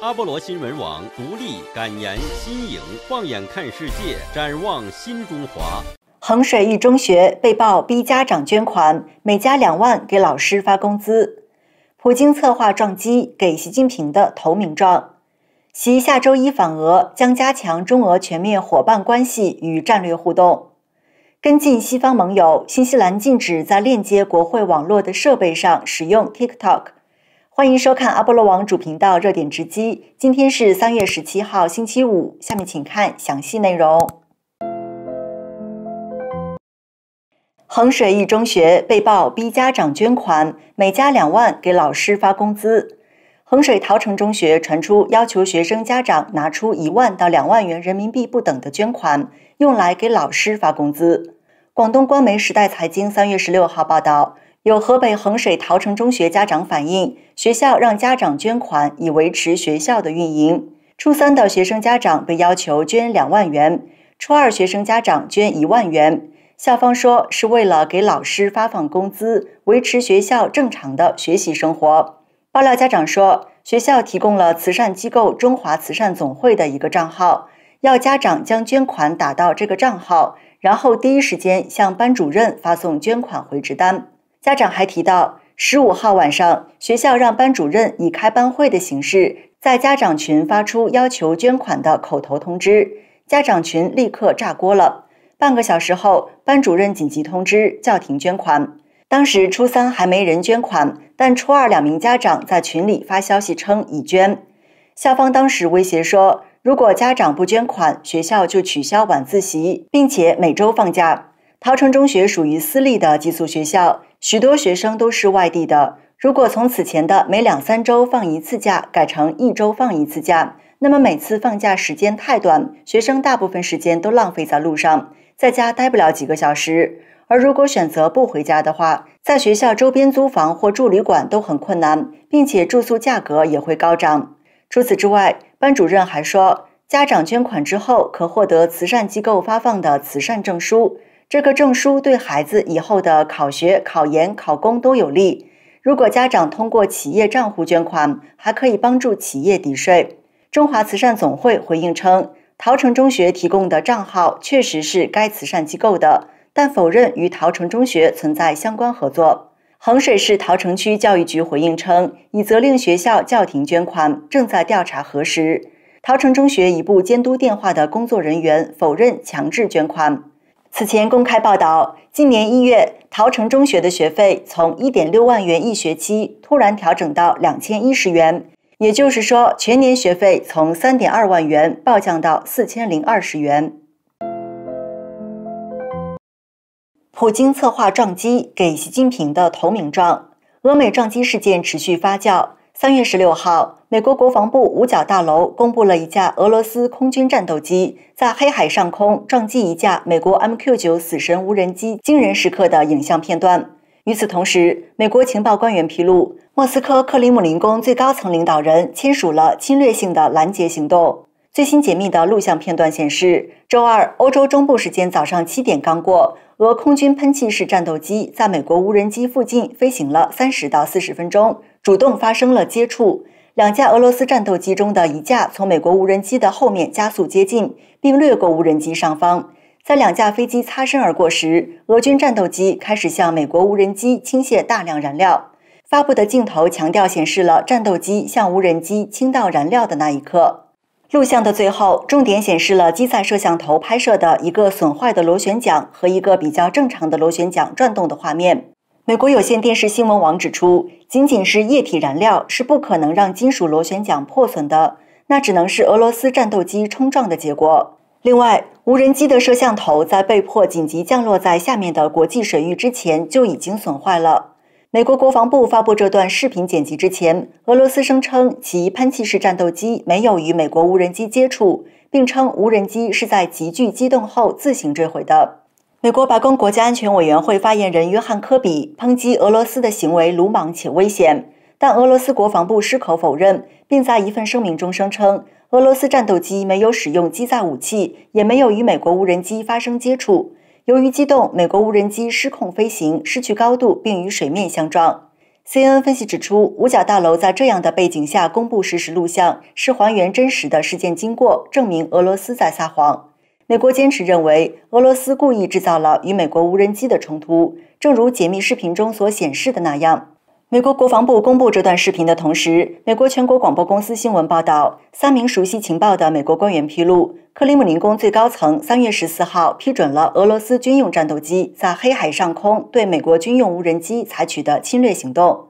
阿波罗新闻网：独立、感言、新颖，放眼看世界，展望新中华。衡水一中学被曝逼家长捐款，每家两万给老师发工资。普京策划撞击给习近平的投名状。习下周一访俄，将加强中俄全面伙伴关系与战略互动。跟进西方盟友，新西兰禁止在链接国会网络的设备上使用 TikTok。欢迎收看阿波罗网主频道热点直击。今天是三月十七号，星期五。下面请看详细内容。衡水一中学被曝逼家长捐款，每家两万给老师发工资。衡水桃城中学传出要求学生家长拿出一万到两万元人民币不等的捐款，用来给老师发工资。广东官媒《时代财经》三月十六号报道。有河北衡水桃城中学家长反映，学校让家长捐款以维持学校的运营。初三的学生家长被要求捐两万元，初二学生家长捐一万元。校方说是为了给老师发放工资，维持学校正常的学习生活。爆料家长说，学校提供了慈善机构中华慈善总会的一个账号，要家长将捐款打到这个账号，然后第一时间向班主任发送捐款回执单。家长还提到，十五号晚上，学校让班主任以开班会的形式在家长群发出要求捐款的口头通知，家长群立刻炸锅了。半个小时后，班主任紧急通知叫停捐款。当时初三还没人捐款，但初二两名家长在群里发消息称已捐。校方当时威胁说，如果家长不捐款，学校就取消晚自习，并且每周放假。桃城中学属于私立的寄宿学校，许多学生都是外地的。如果从此前的每两三周放一次假，改成一周放一次假，那么每次放假时间太短，学生大部分时间都浪费在路上，在家待不了几个小时。而如果选择不回家的话，在学校周边租房或住旅馆都很困难，并且住宿价格也会高涨。除此之外，班主任还说，家长捐款之后可获得慈善机构发放的慈善证书。这个证书对孩子以后的考学、考研、考公都有利。如果家长通过企业账户捐款，还可以帮助企业抵税。中华慈善总会回应称，桃城中学提供的账号确实是该慈善机构的，但否认与桃城中学存在相关合作。衡水市桃城区教育局回应称，已责令学校叫停捐款，正在调查核实。桃城中学一部监督电话的工作人员否认强制捐款。此前公开报道，今年一月，桃城中学的学费从一点六万元一学期突然调整到两千一十元，也就是说，全年学费从三点二万元暴降到四千零二十元。普京策划撞击给习近平的投名状，俄美撞击事件持续发酵。三月十六号，美国国防部五角大楼公布了一架俄罗斯空军战斗机在黑海上空撞击一架美国 MQ-9 死神无人机惊人时刻的影像片段。与此同时，美国情报官员披露，莫斯科克里姆林宫最高层领导人签署了侵略性的拦截行动。最新解密的录像片段显示，周二欧洲中部时间早上七点刚过，俄空军喷气式战斗机在美国无人机附近飞行了三十到四十分钟，主动发生了接触。两架俄罗斯战斗机中的一架从美国无人机的后面加速接近，并掠过无人机上方。在两架飞机擦身而过时，俄军战斗机开始向美国无人机倾泻大量燃料。发布的镜头强调显示了战斗机向无人机倾倒燃料的那一刻。录像的最后，重点显示了机载摄像头拍摄的一个损坏的螺旋桨和一个比较正常的螺旋桨转动的画面。美国有线电视新闻网指出，仅仅是液体燃料是不可能让金属螺旋桨破损的，那只能是俄罗斯战斗机冲撞的结果。另外，无人机的摄像头在被迫紧急降落在下面的国际水域之前就已经损坏了。美国国防部发布这段视频剪辑之前，俄罗斯声称其喷气式战斗机没有与美国无人机接触，并称无人机是在急剧机动后自行坠毁的。美国白宫国家安全委员会发言人约翰·科比抨击俄罗斯的行为鲁莽且危险，但俄罗斯国防部矢口否认，并在一份声明中声称，俄罗斯战斗机没有使用机载武器，也没有与美国无人机发生接触。由于机动，美国无人机失控飞行，失去高度，并与水面相撞。CNN 分析指出，五角大楼在这样的背景下公布实时录像，是还原真实的事件经过，证明俄罗斯在撒谎。美国坚持认为，俄罗斯故意制造了与美国无人机的冲突，正如解密视频中所显示的那样。美国国防部公布这段视频的同时，美国全国广播公司新闻报道，三名熟悉情报的美国官员披露，克里姆林宫最高层三月十四号批准了俄罗斯军用战斗机在黑海上空对美国军用无人机采取的侵略行动。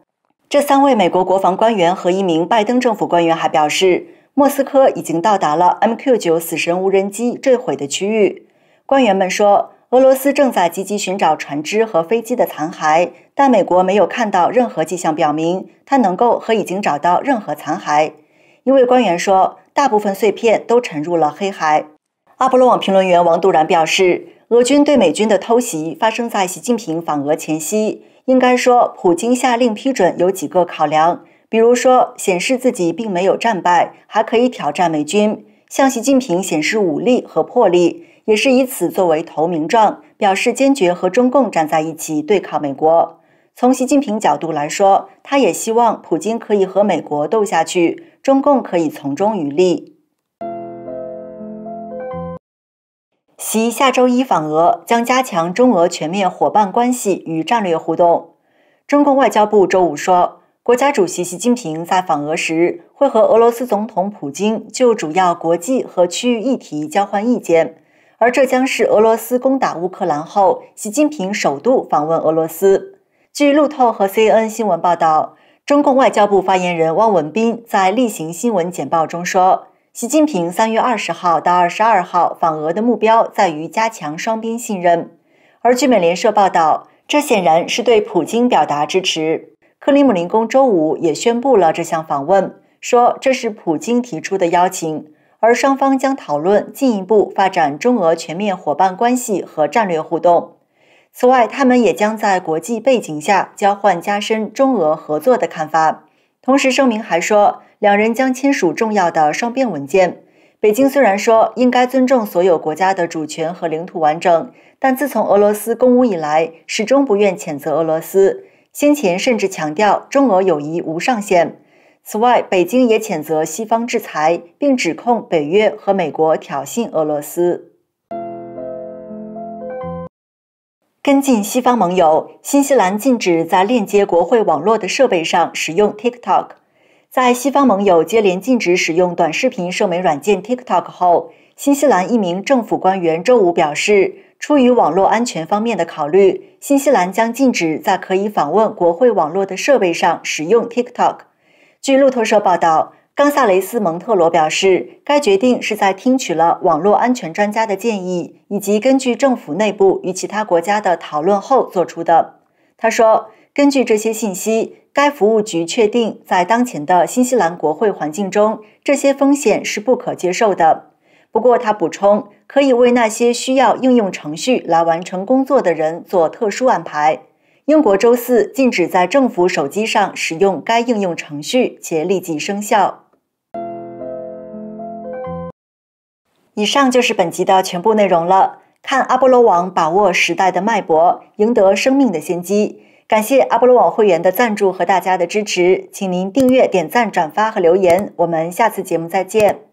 这三位美国国防官员和一名拜登政府官员还表示，莫斯科已经到达了 MQ 九死神无人机坠毁的区域。官员们说，俄罗斯正在积极寻找船只和飞机的残骸。但美国没有看到任何迹象表明它能够和已经找到任何残骸，因为官员说，大部分碎片都沉入了黑海。阿波罗网评论员王杜然表示，俄军对美军的偷袭发生在习近平访俄前夕，应该说，普京下令批准有几个考量，比如说显示自己并没有战败，还可以挑战美军，向习近平显示武力和魄力，也是以此作为投名状，表示坚决和中共站在一起，对抗美国。从习近平角度来说，他也希望普京可以和美国斗下去，中共可以从中渔利。习下周一访俄，将加强中俄全面伙伴关系与战略互动。中共外交部周五说，国家主席习近平在访俄时会和俄罗斯总统普京就主要国际和区域议题交换意见，而这将是俄罗斯攻打乌克兰后，习近平首度访问俄罗斯。据路透和 CNN 新闻报道，中共外交部发言人汪文斌在例行新闻简报中说，习近平三月二十号到二十二号访俄的目标在于加强双边信任。而据美联社报道，这显然是对普京表达支持。克里姆林宫周五也宣布了这项访问，说这是普京提出的邀请，而双方将讨论进一步发展中俄全面伙伴关系和战略互动。此外，他们也将在国际背景下交换加深中俄合作的看法。同时，声明还说，两人将签署重要的双边文件。北京虽然说应该尊重所有国家的主权和领土完整，但自从俄罗斯攻乌以来，始终不愿谴责俄罗斯。先前甚至强调中俄友谊无上限。此外，北京也谴责西方制裁，并指控北约和美国挑衅俄罗斯。跟进西方盟友，新西兰禁止在链接国会网络的设备上使用 TikTok。在西方盟友接连禁止使用短视频社媒软件 TikTok 后，新西兰一名政府官员周五表示，出于网络安全方面的考虑，新西兰将禁止在可以访问国会网络的设备上使用 TikTok。据路透社报道。冈萨雷斯·蒙特罗表示，该决定是在听取了网络安全专家的建议以及根据政府内部与其他国家的讨论后做出的。他说：“根据这些信息，该服务局确定在当前的新西兰国会环境中，这些风险是不可接受的。”不过，他补充，可以为那些需要应用程序来完成工作的人做特殊安排。英国周四禁止在政府手机上使用该应用程序，且立即生效。以上就是本集的全部内容了。看阿波罗网，把握时代的脉搏，赢得生命的先机。感谢阿波罗网会员的赞助和大家的支持，请您订阅、点赞、转发和留言。我们下次节目再见。